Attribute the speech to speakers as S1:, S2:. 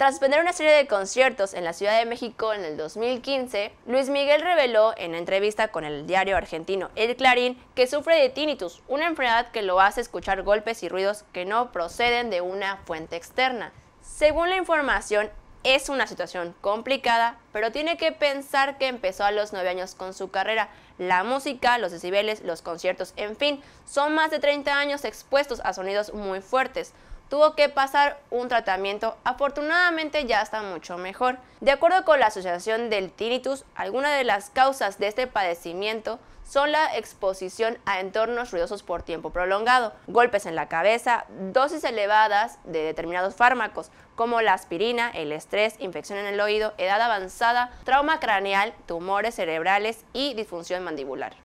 S1: Tras vender una serie de conciertos en la Ciudad de México en el 2015, Luis Miguel reveló en una entrevista con el diario argentino El Clarín que sufre de tinnitus, una enfermedad que lo hace escuchar golpes y ruidos que no proceden de una fuente externa. Según la información, es una situación complicada, pero tiene que pensar que empezó a los 9 años con su carrera. La música, los decibeles, los conciertos, en fin, son más de 30 años expuestos a sonidos muy fuertes tuvo que pasar un tratamiento, afortunadamente ya está mucho mejor. De acuerdo con la Asociación del Tinnitus, algunas de las causas de este padecimiento son la exposición a entornos ruidosos por tiempo prolongado, golpes en la cabeza, dosis elevadas de determinados fármacos como la aspirina, el estrés, infección en el oído, edad avanzada, trauma craneal, tumores cerebrales y disfunción mandibular.